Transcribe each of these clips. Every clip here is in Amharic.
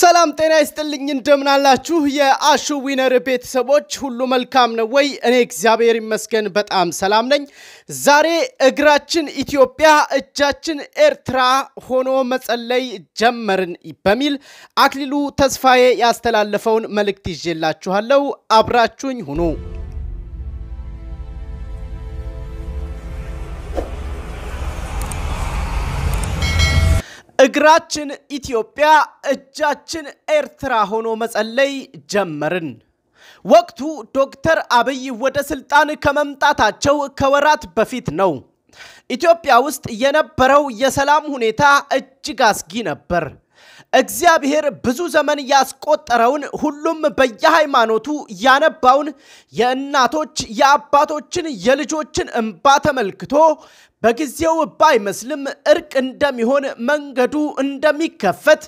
ሰላም ጤና ይስጥልኝ፣ እንደምናላችሁ የአሹ ዊነር ቤተሰቦች ሁሉ መልካም ነው ወይ? እኔ እግዚአብሔር ይመስገን በጣም ሰላም ነኝ። ዛሬ እግራችን ኢትዮጵያ እጃችን ኤርትራ ሆኖ መጸለይ ጀመርን በሚል አክሊሉ ተስፋዬ ያስተላለፈውን መልእክት ይዤላችኋለሁ። አብራችሁኝ ሁኑ። እግራችን ኢትዮጵያ እጃችን ኤርትራ ሆኖ መጸለይ ጀመርን። ወቅቱ ዶክተር አብይ ወደ ስልጣን ከመምጣታቸው ከወራት በፊት ነው። ኢትዮጵያ ውስጥ የነበረው የሰላም ሁኔታ እጅግ አስጊ ነበር። እግዚአብሔር ብዙ ዘመን ያስቆጠረውን ሁሉም በየሃይማኖቱ ያነባውን የእናቶች የአባቶችን የልጆችን እንባ ተመልክቶ በጊዜው ባይመስልም እርቅ እንደሚሆን መንገዱ እንደሚከፈት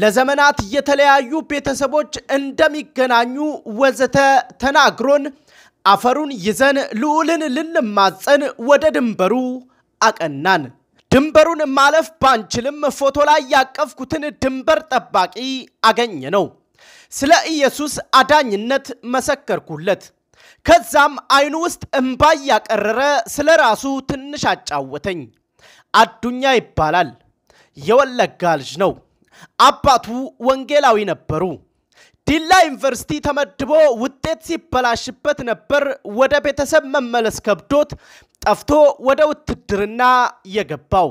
ለዘመናት የተለያዩ ቤተሰቦች እንደሚገናኙ ወዘተ ተናግሮን አፈሩን ይዘን ልዑልን ልንማፀን ወደ ድንበሩ አቀናን። ድንበሩን ማለፍ ባንችልም ፎቶ ላይ ያቀፍኩትን ድንበር ጠባቂ አገኘ ነው። ስለ ኢየሱስ አዳኝነት መሰከርኩለት። ከዛም አይኑ ውስጥ እምባ እያቀረረ ስለ ራሱ ትንሽ አጫወተኝ። አዱኛ ይባላል። የወለጋ ልጅ ነው። አባቱ ወንጌላዊ ነበሩ። ዲላ ዩኒቨርሲቲ ተመድቦ ውጤት ሲበላሽበት ነበር። ወደ ቤተሰብ መመለስ ከብዶት ጠፍቶ ወደ ውትድርና የገባው።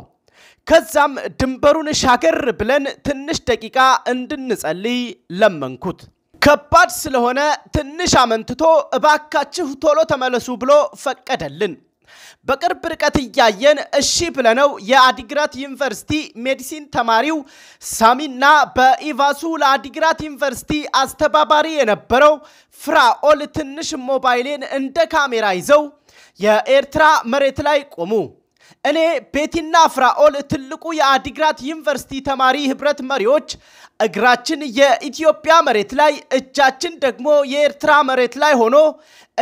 ከዛም ድንበሩን ሻገር ብለን ትንሽ ደቂቃ እንድንጸልይ ለመንኩት። ከባድ ስለሆነ ትንሽ አመንትቶ እባካችሁ ቶሎ ተመለሱ ብሎ ፈቀደልን። በቅርብ ርቀት እያየን እሺ ብለነው የአዲግራት ዩኒቨርሲቲ ሜዲሲን ተማሪው ሳሚና በኢቫሱ ለአዲግራት ዩኒቨርሲቲ አስተባባሪ የነበረው ፍራኦል ትንሽ ሞባይሌን እንደ ካሜራ ይዘው የኤርትራ መሬት ላይ ቆሙ። እኔ ቤቲና ፍራኦል ትልቁ የአዲግራት ዩኒቨርሲቲ ተማሪ ህብረት መሪዎች እግራችን የኢትዮጵያ መሬት ላይ እጃችን ደግሞ የኤርትራ መሬት ላይ ሆኖ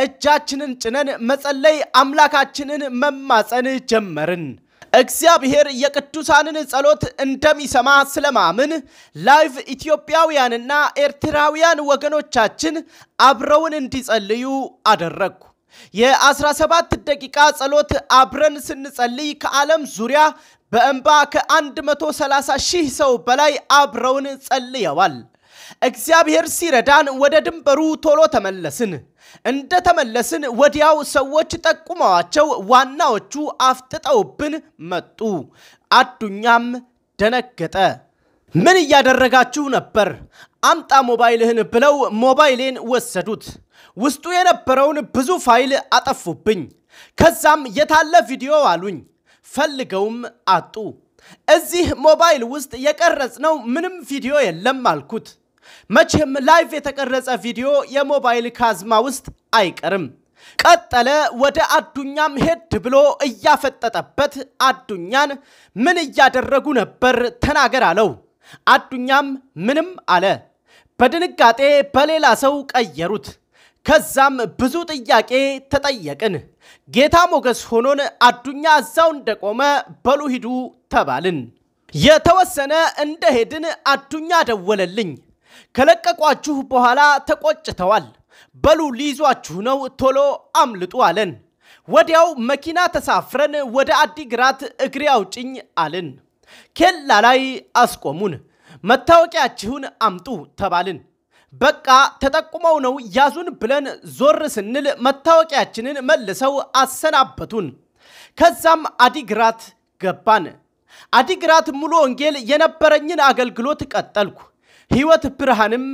እጃችንን ጭነን መጸለይ አምላካችንን መማፀን ጀመርን። እግዚአብሔር የቅዱሳንን ጸሎት እንደሚሰማ ስለማምን ላይቭ ኢትዮጵያውያንና ኤርትራውያን ወገኖቻችን አብረውን እንዲጸልዩ አደረግኩ። የ17 ደቂቃ ጸሎት አብረን ስንጸልይ ከዓለም ዙሪያ በእንባ ከ130 ሺህ ሰው በላይ አብረውን ጸልየዋል። እግዚአብሔር ሲረዳን ወደ ድንበሩ ቶሎ ተመለስን። እንደ ተመለስን ወዲያው ሰዎች ጠቁመዋቸው ዋናዎቹ አፍጥጠውብን መጡ። አዱኛም ደነገጠ። ምን እያደረጋችሁ ነበር? አምጣ ሞባይልህን ብለው ሞባይሌን ወሰዱት። ውስጡ የነበረውን ብዙ ፋይል አጠፉብኝ። ከዛም የታለ ቪዲዮ አሉኝ። ፈልገውም አጡ። እዚህ ሞባይል ውስጥ የቀረጽነው ምንም ቪዲዮ የለም አልኩት። መቼም ላይቭ የተቀረጸ ቪዲዮ የሞባይል ካዝማ ውስጥ አይቀርም። ቀጠለ። ወደ አዱኛም ሄድ ብሎ እያፈጠጠበት አዱኛን ምን እያደረጉ ነበር ተናገር አለው። አዱኛም ምንም አለ። በድንጋጤ በሌላ ሰው ቀየሩት። ከዛም ብዙ ጥያቄ ተጠየቅን። ጌታ ሞገስ ሆኖን አዱኛ እዛው እንደቆመ በሉ ሂዱ ተባልን። የተወሰነ እንደሄድን አዱኛ ደወለልኝ። ከለቀቋችሁ በኋላ ተቆጭተዋል። በሉ ሊይዟችሁ ነው፣ ቶሎ አምልጡ አለን። ወዲያው መኪና ተሳፍረን ወደ አዲግራት እግሬ አውጭኝ አልን። ኬላ ላይ አስቆሙን። መታወቂያችሁን አምጡ ተባልን። በቃ ተጠቁመው ነው ያዙን ብለን ዞር ስንል መታወቂያችንን መልሰው አሰናበቱን። ከዛም አዲግራት ገባን። አዲግራት ሙሉ ወንጌል የነበረኝን አገልግሎት ቀጠልኩ። ህይወት ብርሃንም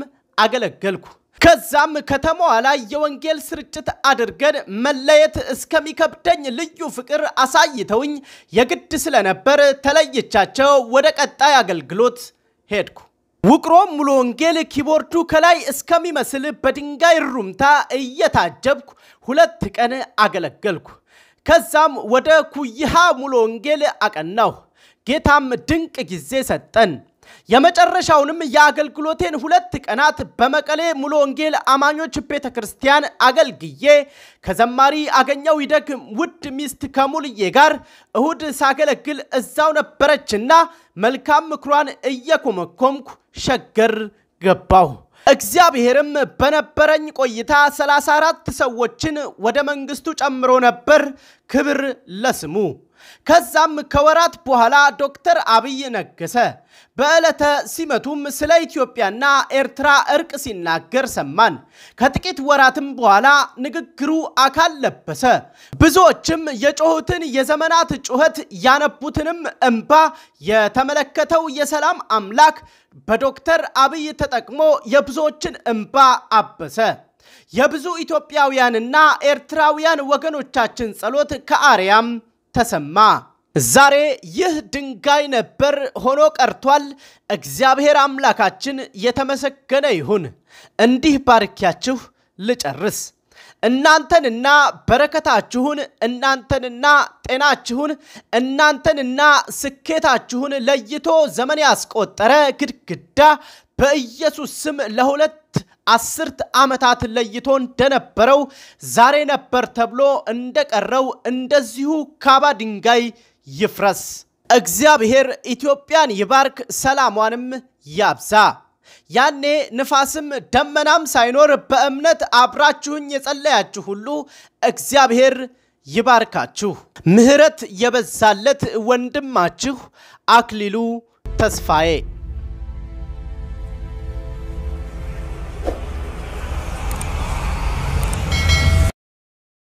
አገለገልኩ። ከዛም ከተማዋ ላይ የወንጌል ስርጭት አድርገን መለየት እስከሚከብደኝ ልዩ ፍቅር አሳይተውኝ የግድ ስለነበር ተለይቻቸው ወደ ቀጣይ አገልግሎት ሄድኩ። ውቅሮ ሙሉ ወንጌል ኪቦርዱ ከላይ እስከሚመስል በድንጋይ ሩምታ እየታጀብኩ ሁለት ቀን አገለገልኩ። ከዛም ወደ ኩይሃ ሙሉ ወንጌል አቀናሁ። ጌታም ድንቅ ጊዜ ሰጠን። የመጨረሻውንም የአገልግሎቴን ሁለት ቀናት በመቀሌ ሙሉ ወንጌል አማኞች ቤተ ክርስቲያን አገልግዬ ከዘማሪ አገኘው ይደግ ውድ ሚስት ከሙልዬ ጋር እሁድ ሳገለግል እዛው ነበረችና መልካም ምክሯን እየኮመኮምኩ ሸገር ገባሁ። እግዚአብሔርም በነበረኝ ቆይታ 34 ሰዎችን ወደ መንግስቱ ጨምሮ ነበር። ክብር ለስሙ። ከዛም ከወራት በኋላ ዶክተር አብይ ነገሰ በዕለተ ሲመቱም ስለ ኢትዮጵያና ኤርትራ እርቅ ሲናገር ሰማን። ከጥቂት ወራትም በኋላ ንግግሩ አካል ለበሰ። ብዙዎችም የጮሁትን የዘመናት ጩኸት ያነቡትንም እንባ የተመለከተው የሰላም አምላክ በዶክተር አብይ ተጠቅሞ የብዙዎችን እንባ አበሰ። የብዙ ኢትዮጵያውያንና ኤርትራውያን ወገኖቻችን ጸሎት ከአርያም ተሰማ። ዛሬ ይህ ድንጋይ ነበር ሆኖ ቀርቷል። እግዚአብሔር አምላካችን የተመሰገነ ይሁን። እንዲህ ባርኪያችሁ ልጨርስ። እናንተንና በረከታችሁን እናንተንና ጤናችሁን እናንተንና ስኬታችሁን ለይቶ ዘመን ያስቆጠረ ግድግዳ በኢየሱስ ስም ለሁለት አስርት ዓመታት ለይቶ እንደነበረው ዛሬ ነበር ተብሎ እንደቀረው እንደዚሁ ካባ ድንጋይ ይፍረስ። እግዚአብሔር ኢትዮጵያን ይባርክ፣ ሰላሟንም ያብዛ። ያኔ ንፋስም ደመናም ሳይኖር በእምነት አብራችሁኝ የጸለያችሁ ሁሉ እግዚአብሔር ይባርካችሁ። ምሕረት የበዛለት ወንድማችሁ አክሊሉ ተስፋዬ